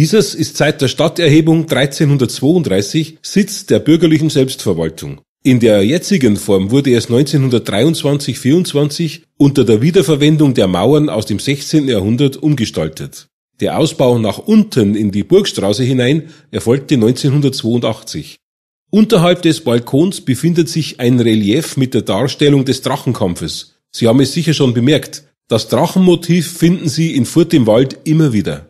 Dieses ist seit der Stadterhebung 1332 Sitz der bürgerlichen Selbstverwaltung. In der jetzigen Form wurde es 1923-24 unter der Wiederverwendung der Mauern aus dem 16. Jahrhundert umgestaltet. Der Ausbau nach unten in die Burgstraße hinein erfolgte 1982. Unterhalb des Balkons befindet sich ein Relief mit der Darstellung des Drachenkampfes. Sie haben es sicher schon bemerkt. Das Drachenmotiv finden Sie in Furt im Wald immer wieder.